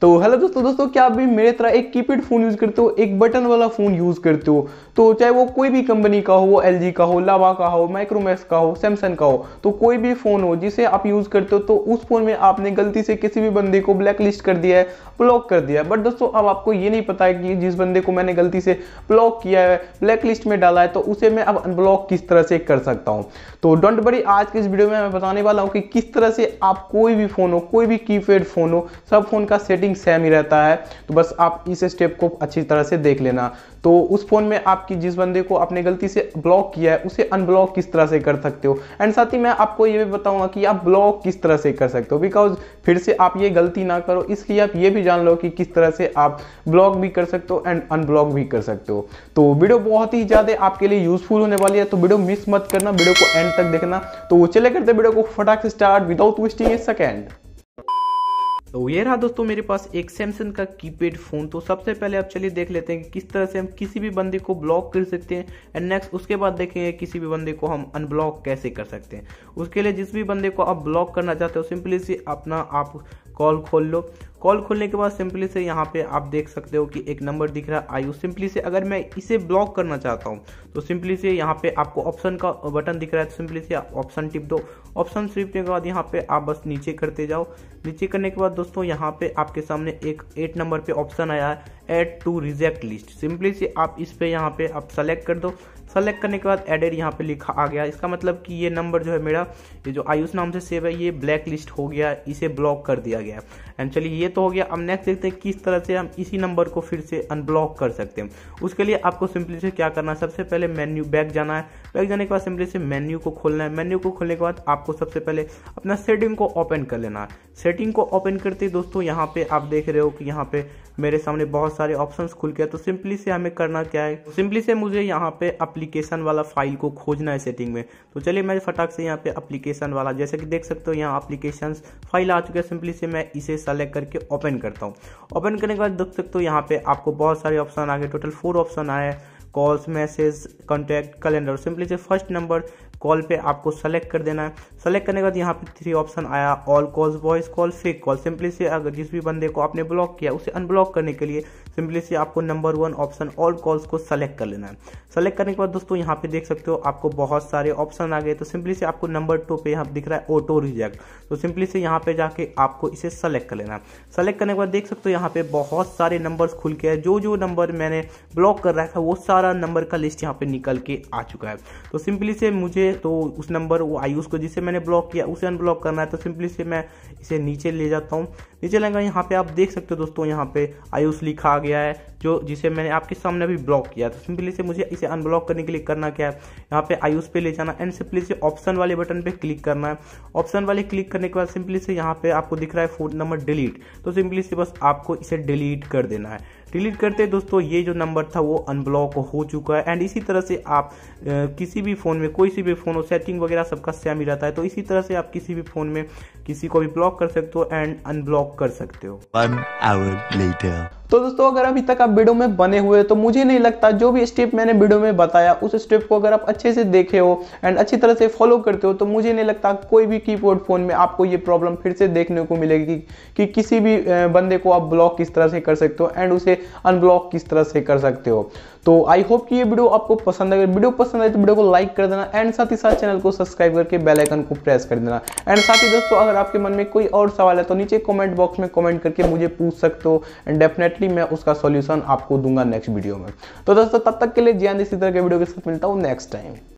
तो हेलो दोस्तों दोस्तों क्या आप भी मेरे तरह एक कीपैड फ़ोन यूज़ करते हो एक बटन वाला फ़ोन यूज़ करते हो तो चाहे वो कोई भी कंपनी का हो वो एल का हो लावा का हो माइक्रोमैक्स का हो सैमसंग का हो तो कोई भी फ़ोन हो जिसे आप यूज़ करते हो तो उस फ़ोन में आपने गलती से किसी भी बंदे को ब्लैक लिस्ट कर दिया है ब्लॉक कर दिया है बट दोस्तों अब आपको ये नहीं पता है कि जिस बंदे को मैंने गलती से ब्लॉक किया है ब्लैक लिस्ट में डाला है तो उसे मैं अब अनब्लॉक किस तरह से कर सकता हूँ तो डोंट बड़ी आज के इस वीडियो में मैं बताने वाला हूँ कि किस तरह से आप कोई भी फ़ोन हो कोई भी कीपैड फ़ोन हो सब फ़ोन का सेटिंग सेटिंग सेम ही रहता है तो बस आप इस स्टेप को अच्छी तरह से देख लेना तो उस फ़ोन में आपकी जिस बंदे को आपने गलती से ब्लॉक किया है उसे अनब्लॉक किस तरह से कर सकते हो एंड साथ ही मैं आपको ये भी बताऊंगा कि आप ब्लॉक किस तरह से कर सकते हो बिकॉज फिर से आप ये गलती ना करो इसलिए आप ये भी जान लो कि किस तरह से आप ब्लॉक भी कर सकते हो एंड अनब्लॉक भी कर सकते हो तो वीडियो बहुत ही ज़्यादा आपके लिए यूजफुल होने वाली है तो वीडियो मिस मत करना वीडियो को एंड तक देखना तो चले करते वीडियो को फटाक से start without wasting a second तो ये रहा दोस्तों मेरे पास एक सैमसंग का कीपैड फोन तो सबसे पहले आप चलिए देख लेते हैं कि किस तरह से हम किसी भी बंदे को ब्लॉक कर सकते हैं एंड नेक्स्ट उसके बाद देखेंगे किसी भी बंदे को हम अनब्लॉक कैसे कर सकते हैं उसके लिए जिस भी बंदे को आप ब्लॉक करना चाहते हो सिंपली से अपना आप कॉल खोल लो कॉल खोलने के बाद सिंपली से यहाँ पे आप देख सकते हो कि एक नंबर दिख रहा है आयु सिंपली से अगर मैं इसे ब्लॉक करना चाहता हूँ तो सिंपली से यहाँ पे आपको ऑप्शन का बटन दिख रहा है तो सिंपली से आप ऑप्शन टिप दो ऑप्शन टिपने के बाद यहाँ पे आप बस नीचे करते जाओ नीचे करने के बाद दोस्तों यहाँ पे आपके सामने एक एट नंबर पे ऑप्शन आया है add to reject list simply से आप इस पर यहाँ पे आप सेलेक्ट कर दो सेलेक्ट करने के बाद एडेड यहाँ पे लिखा आ गया इसका मतलब कि ये नंबर जो है मेरा ये जो आयुष नाम से सेव है ये ब्लैक लिस्ट हो गया इसे ब्लॉक कर दिया गया एंड चलिए ये तो हो गया अब नेक्स्ट देखते हैं किस तरह से हम इसी नंबर को फिर से अनब्लॉक कर सकते हैं उसके लिए आपको सिंपली से क्या करना है सबसे पहले मेन्यू बैक जाना है बैक जाने के बाद सिंपली से मेन्यू को खोलना है मेन्यू को खोलने के बाद आपको सबसे पहले अपना सेटिंग को ओपन कर लेना है सेटिंग को ओपन करते दोस्तों यहाँ पे आप देख रहे हो कि यहाँ पे मेरे सामने बहुत सारे ऑप्शंस खुल गया तो सिंपली से हमें करना क्या है सिंपली से मुझे यहाँ पे अप्लीकेशन वाला फाइल को खोजना है सेटिंग में तो चलिए मैं फटाक से यहाँ पे अप्लीकेशन वाला जैसे कि देख सकते हो यहाँ अप्लीकेशन फाइल आ चुके हैं सिंपली से मैं इसे सेलेक्ट करके ओपन करता हूँ ओपन करने के बाद देख सकते हो यहाँ पे आपको बहुत सारे ऑप्शन आ गए टोटल फोर ऑप्शन आए calls message contact calendar simply से फर्स्ट नंबर कॉल पे आपको सेलेक्ट कर देना है सेलेक्ट करने के बाद यहाँ पे थ्री ऑप्शन आया all calls voice call fake call simply से अगर जिस भी बंदे को आपने ब्लॉक किया उसे अनब्लॉक करने के लिए सिंपली से आपको number one option all calls को सेलेक्ट कर लेना है सेलेक्ट करने के बाद दोस्तों यहाँ पे देख सकते हो आपको बहुत सारे ऑप्शन आ गए तो सिंपली से आपको नंबर टू पे यहाँ दिख रहा है ऑटो रिजेक्ट तो सिंपली से यहाँ पे जाके आपको इसे सेलेक्ट कर लेना है सेलेक्ट करने के बाद देख सकते हो यहाँ पे बहुत सारे नंबर खुल के जो जो नंबर मैंने ब्लॉक कर रखा है वो सारा नंबर का लिस्ट यहाँ पे निकल के आ चुका है तो सिंपली से मुझे तो उस नंबर वो आयुष को जिसे मैंने ब्लॉक किया उसे अनब्लॉक करना है तो सिंपली से मैं इसे नीचे ले जाता हूँ नीचे लेगा यहाँ पे आप देख सकते हो दोस्तों यहाँ पे आयुष लिखा गया है जो जिसे मैंने आपके सामने अभी ब्लॉक किया तो सिंपली से मुझे इसे अनब्लॉक करने के लिए करना क्या है यहाँ पे आयुष पे ले जाना एंड सिंपली से ऑप्शन वाले बटन पे क्लिक करना है ऑप्शन वाले क्लिक करने के बाद सिंपली से यहाँ पे आपको दिख रहा है फोन नंबर डिलीट तो सिंपली से बस आपको इसे डिलीट कर देना है डिलीट करते दोस्तों ये जो नंबर था वो अनब्लॉक हो चुका है एंड इसी तरह से आप किसी भी फ़ोन में कोई सी भी फ़ोन हो सेटिंग वगैरह सबका सेम ही रहता है तो इसी तरह से आप किसी भी फ़ोन में किसी को भी ब्लॉक कर सकते हो एंड अनब्लॉक कर सकते हो तो दोस्तों अगर अभी तक आप वीडियो में बने हुए तो मुझे नहीं लगता जो भी स्टेप मैंने वीडियो में बताया उस स्टेप को अगर आप अच्छे से देखे हो एंड अच्छी तरह से फॉलो करते हो तो मुझे नहीं लगता कोई भी कीबोर्ड फ़ोन में आपको ये प्रॉब्लम फिर से देखने को मिलेगी कि, कि किसी भी बंदे को आप ब्लॉक किस तरह से कर सकते हो एंड उसे अनब्लॉक किस तरह से कर सकते हो तो आई होप कि ये वीडियो आपको पसंद अगर वीडियो पसंद आए तो वीडियो को लाइक कर देना एंड साथ ही साथ चैनल को सब्सक्राइब करके बेल आइकन को प्रेस कर देना एंड साथ ही दोस्तों अगर आपके मन में कोई और सवाल है तो नीचे कमेंट बॉक्स में कमेंट करके मुझे पूछ सकते हो एंड डेफिनेट डेफिनेटली मैं उसका सोल्यूशन आपको दूंगा नेक्स्ट वीडियो में तो दोस्तों तब तक के लिए जियान इसी तरह के वीडियो के साथ मिलता हूँ नेक्स्ट टाइम